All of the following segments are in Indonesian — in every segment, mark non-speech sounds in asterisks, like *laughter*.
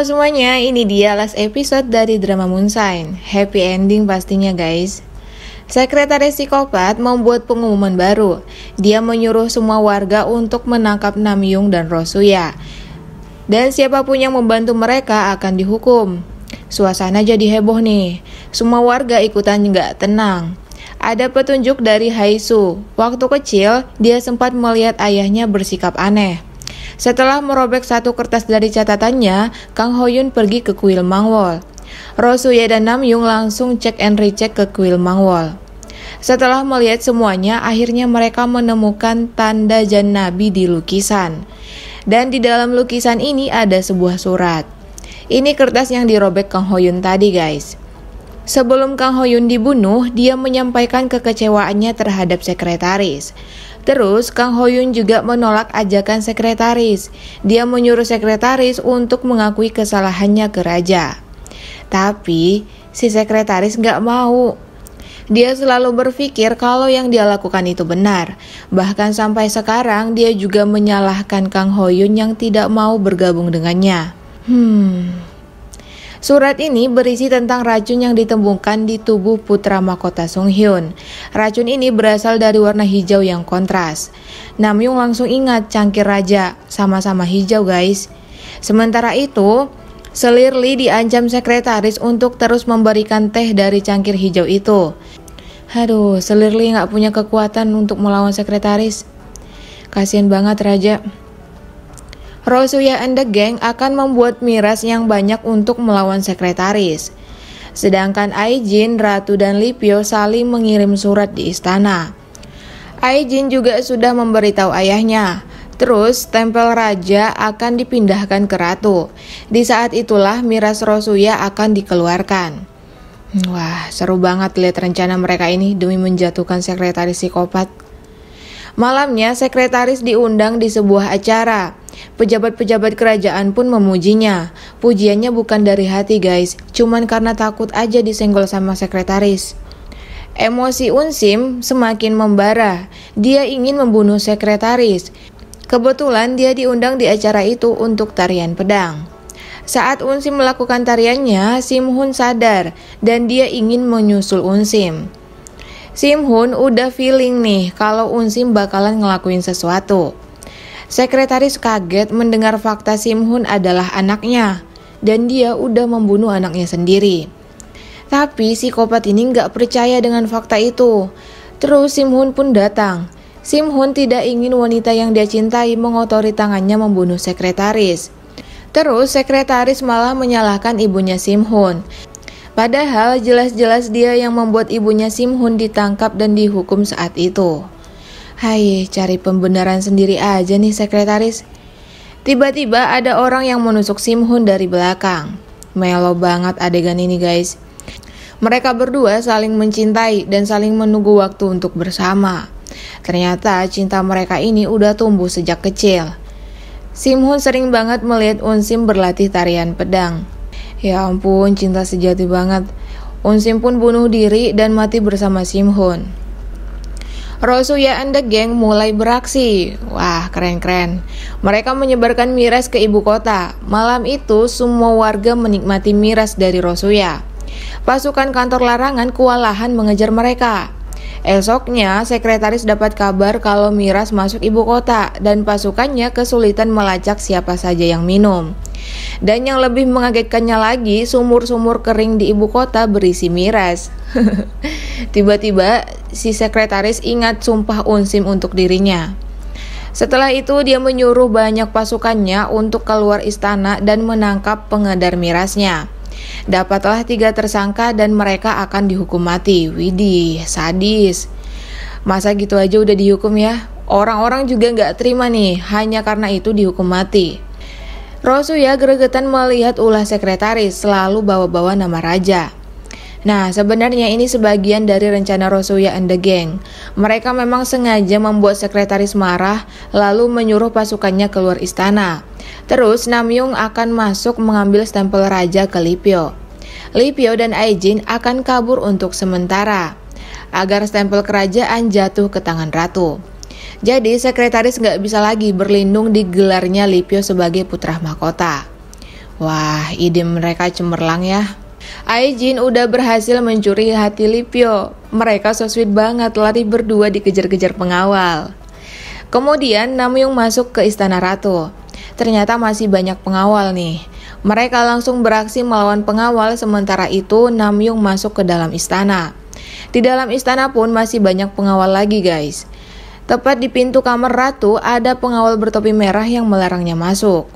Halo semuanya, ini dia last episode dari drama Moonshine. Happy ending pastinya guys. Sekretaris Psikopat membuat pengumuman baru. Dia menyuruh semua warga untuk menangkap nam Namyung dan Rosuya. Dan siapapun yang membantu mereka akan dihukum. Suasana jadi heboh nih. Semua warga ikutan nggak tenang. Ada petunjuk dari Haisu. Waktu kecil, dia sempat melihat ayahnya bersikap aneh. Setelah merobek satu kertas dari catatannya, Kang Hoyun pergi ke kuil Mangwol. Rosuye dan Nam Namyung langsung cek and recheck ke kuil Mangwol. Setelah melihat semuanya, akhirnya mereka menemukan tanda jan nabi di lukisan. Dan di dalam lukisan ini ada sebuah surat. Ini kertas yang dirobek Kang Hoyun tadi, guys. Sebelum Kang Hoyun dibunuh, dia menyampaikan kekecewaannya terhadap sekretaris. Terus Kang Hoyun juga menolak ajakan sekretaris. Dia menyuruh sekretaris untuk mengakui kesalahannya ke raja. Tapi si sekretaris gak mau. Dia selalu berpikir kalau yang dia lakukan itu benar. Bahkan sampai sekarang dia juga menyalahkan Kang Hoyun yang tidak mau bergabung dengannya. Hmm. Surat ini berisi tentang racun yang ditemukan di tubuh putra mahkota Sung Hyun. Racun ini berasal dari warna hijau yang kontras. Yung langsung ingat cangkir raja, sama-sama hijau guys. Sementara itu, Selir Lee diancam sekretaris untuk terus memberikan teh dari cangkir hijau itu. Aduh, Selir Lee nggak punya kekuatan untuk melawan sekretaris. Kasian banget Raja. Rosuya and the Gang akan membuat miras yang banyak untuk melawan sekretaris. Sedangkan Aijin, Ratu dan Lipio saling mengirim surat di istana. Aijin juga sudah memberitahu ayahnya. Terus, tempel raja akan dipindahkan ke ratu. Di saat itulah miras Rosuya akan dikeluarkan. Wah, seru banget lihat rencana mereka ini demi menjatuhkan sekretaris psikopat. Malamnya, sekretaris diundang di sebuah acara. Pejabat-pejabat kerajaan pun memujinya. Pujiannya bukan dari hati guys, cuman karena takut aja disenggol sama sekretaris. Emosi Unsim semakin membara. Dia ingin membunuh sekretaris. Kebetulan dia diundang di acara itu untuk tarian pedang. Saat Unsim melakukan tariannya, Sim Hun sadar dan dia ingin menyusul Unsim. Sim Hun udah feeling nih kalau Unsim bakalan ngelakuin sesuatu. Sekretaris kaget mendengar fakta Simhun adalah anaknya dan dia udah membunuh anaknya sendiri. Tapi si kopat ini nggak percaya dengan fakta itu. Terus Simhun pun datang. Simhun tidak ingin wanita yang dia cintai mengotori tangannya membunuh sekretaris. Terus sekretaris malah menyalahkan ibunya Simhun. Padahal jelas-jelas dia yang membuat ibunya Simhun ditangkap dan dihukum saat itu. Hai, cari pembenaran sendiri aja nih sekretaris. Tiba-tiba ada orang yang menusuk Simhun dari belakang. Melo banget adegan ini guys. Mereka berdua saling mencintai dan saling menunggu waktu untuk bersama. Ternyata cinta mereka ini udah tumbuh sejak kecil. Simhun sering banget melihat Unsim berlatih tarian pedang. Ya ampun, cinta sejati banget. Unsim pun bunuh diri dan mati bersama Simhun. Rosuya and the Gang mulai beraksi. Wah, keren-keren. Mereka menyebarkan miras ke ibu kota. Malam itu, semua warga menikmati miras dari Rosuya. Pasukan kantor larangan kewalahan mengejar mereka. Esoknya, sekretaris dapat kabar kalau miras masuk ibu kota dan pasukannya kesulitan melacak siapa saja yang minum. Dan yang lebih mengagetkannya lagi, sumur-sumur kering di ibu kota berisi miras. *laughs* Tiba-tiba, si sekretaris ingat sumpah unsim untuk dirinya. Setelah itu, dia menyuruh banyak pasukannya untuk keluar istana dan menangkap pengedar mirasnya. Dapatlah tiga tersangka dan mereka akan dihukum mati. Widih, sadis. Masa gitu aja udah dihukum ya? Orang-orang juga nggak terima nih, hanya karena itu dihukum mati. ya geregetan melihat ulah sekretaris selalu bawa-bawa nama raja. Nah, sebenarnya ini sebagian dari rencana Rosuya and the gang. Mereka memang sengaja membuat sekretaris marah, lalu menyuruh pasukannya keluar istana. Terus, Namyung akan masuk mengambil stempel raja ke Lipyo. Lipio dan Aijin akan kabur untuk sementara agar stempel kerajaan jatuh ke tangan ratu. Jadi sekretaris nggak bisa lagi berlindung di gelarnya Lipio sebagai putra mahkota. Wah, ide mereka cemerlang ya. Aijin udah berhasil mencuri hati Lipio. Mereka so sweet banget lari berdua dikejar-kejar pengawal. Kemudian Namyung masuk ke istana ratu. Ternyata masih banyak pengawal nih. Mereka langsung beraksi melawan pengawal sementara itu Namyung masuk ke dalam istana. Di dalam istana pun masih banyak pengawal lagi guys. Tepat di pintu kamar ratu ada pengawal bertopi merah yang melarangnya masuk.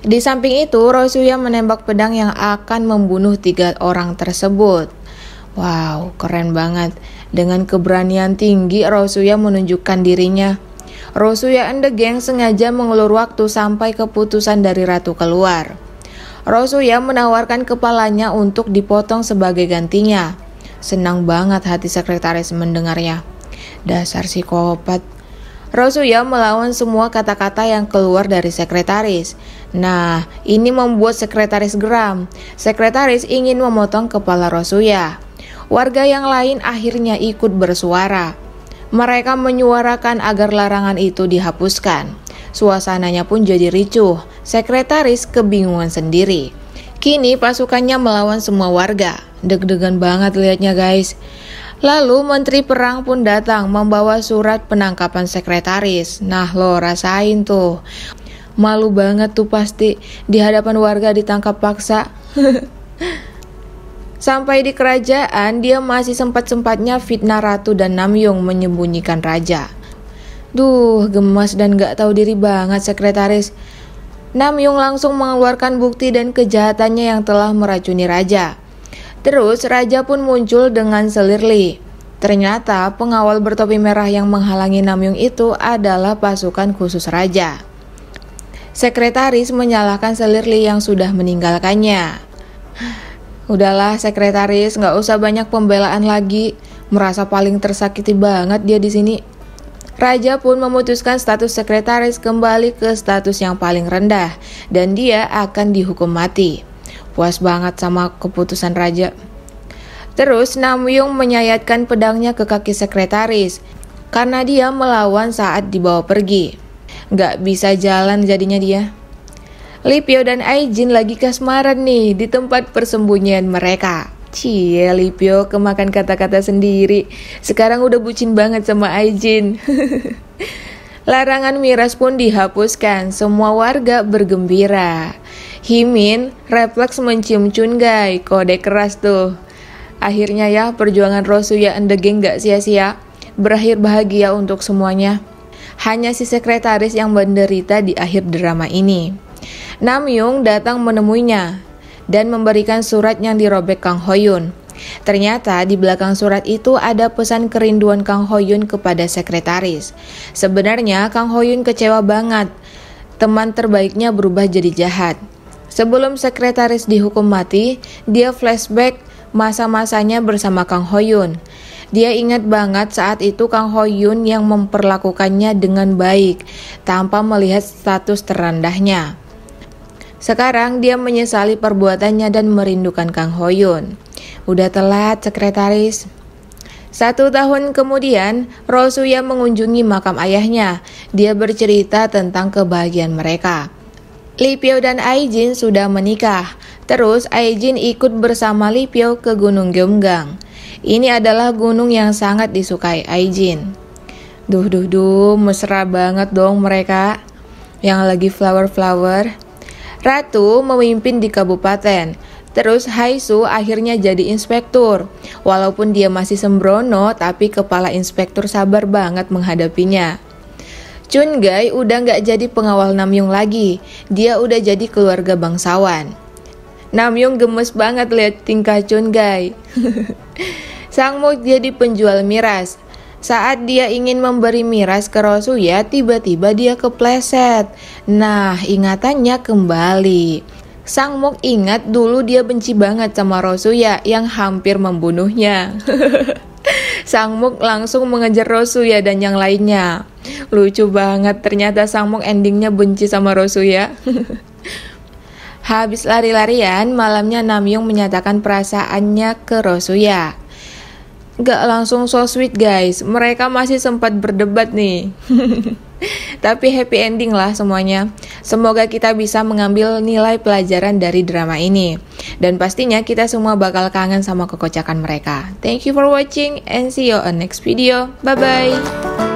Di samping itu, Rosuya menembak pedang yang akan membunuh tiga orang tersebut. Wow, keren banget. Dengan keberanian tinggi, Rosuya menunjukkan dirinya Rosuya and the gang sengaja mengelur waktu sampai keputusan dari ratu keluar. Rosuya menawarkan kepalanya untuk dipotong sebagai gantinya. Senang banget hati sekretaris mendengarnya. Dasar psikopat. Rosuya melawan semua kata-kata yang keluar dari sekretaris. Nah, ini membuat sekretaris geram. Sekretaris ingin memotong kepala Rosuya. Warga yang lain akhirnya ikut bersuara. Mereka menyuarakan agar larangan itu dihapuskan. Suasananya pun jadi ricuh. Sekretaris kebingungan sendiri. Kini pasukannya melawan semua warga. Deg-degan banget liatnya guys. Lalu Menteri Perang pun datang membawa surat penangkapan sekretaris. Nah lo rasain tuh. Malu banget tuh pasti di hadapan warga ditangkap paksa. *laughs* Sampai di kerajaan, dia masih sempat-sempatnya fitnah ratu dan Namyong menyembunyikan raja. Duh, gemas dan gak tahu diri banget sekretaris. Namyong langsung mengeluarkan bukti dan kejahatannya yang telah meracuni raja. Terus raja pun muncul dengan selirli. Ternyata pengawal bertopi merah yang menghalangi Namyong itu adalah pasukan khusus raja. Sekretaris menyalahkan selirli yang sudah meninggalkannya. Udahlah sekretaris, nggak usah banyak pembelaan lagi. Merasa paling tersakiti banget dia di sini. Raja pun memutuskan status sekretaris kembali ke status yang paling rendah dan dia akan dihukum mati. Puas banget sama keputusan raja. Terus Namyung menyayatkan pedangnya ke kaki sekretaris karena dia melawan saat dibawa pergi. Gak bisa jalan jadinya dia. Lipio dan Aijin lagi kasmaran nih di tempat persembunyian mereka. Cie, Lipio kemakan kata-kata sendiri. Sekarang udah bucin banget sama Aijin. *laughs* Larangan miras pun dihapuskan, semua warga bergembira. Himin refleks mencium Chungai, kode keras tuh. Akhirnya ya perjuangan Rosuya and the gang gak sia-sia, berakhir bahagia untuk semuanya. Hanya si sekretaris yang menderita di akhir drama ini. Nam Yung datang menemuinya dan memberikan surat yang dirobek Kang Hoyun. Ternyata di belakang surat itu ada pesan kerinduan Kang Hoyun kepada sekretaris. Sebenarnya Kang Hoyun kecewa banget. Teman terbaiknya berubah jadi jahat. Sebelum sekretaris dihukum mati, dia flashback masa-masanya bersama Kang Hoyun. Dia ingat banget saat itu Kang Hoyun yang memperlakukannya dengan baik tanpa melihat status terendahnya. Sekarang dia menyesali perbuatannya dan merindukan Kang Hoyun. Udah telat sekretaris. Satu tahun kemudian, Rosuya mengunjungi makam ayahnya. Dia bercerita tentang kebahagiaan mereka. Lipio dan Aijin sudah menikah. Terus Aijin ikut bersama Lipio ke Gunung Gyeonggang. Ini adalah gunung yang sangat disukai Aijin. Duh duh duh, mesra banget dong mereka. Yang lagi flower-flower. Ratu memimpin di kabupaten. Terus Haisu akhirnya jadi inspektur. Walaupun dia masih sembrono, tapi kepala inspektur sabar banget menghadapinya. Chun Gai udah nggak jadi pengawal Namyung lagi. Dia udah jadi keluarga bangsawan. Namyung gemes banget lihat tingkah Chun Gai. *laughs* Sang Mo jadi penjual miras. Saat dia ingin memberi miras ke Rosuya, tiba-tiba dia kepleset. Nah, ingatannya kembali. Sang Mok ingat dulu dia benci banget sama Rosuya yang hampir membunuhnya. *laughs* Sang Mok langsung mengejar Rosuya dan yang lainnya. Lucu banget ternyata Sang Mok endingnya benci sama Rosuya. *laughs* Habis lari-larian, malamnya Namyung menyatakan perasaannya ke Rosuya. Gak langsung so sweet guys. Mereka masih sempat berdebat nih. *laughs* Tapi happy ending lah semuanya. Semoga kita bisa mengambil nilai pelajaran dari drama ini. Dan pastinya kita semua bakal kangen sama kekocakan mereka. Thank you for watching and see you on next video. Bye-bye.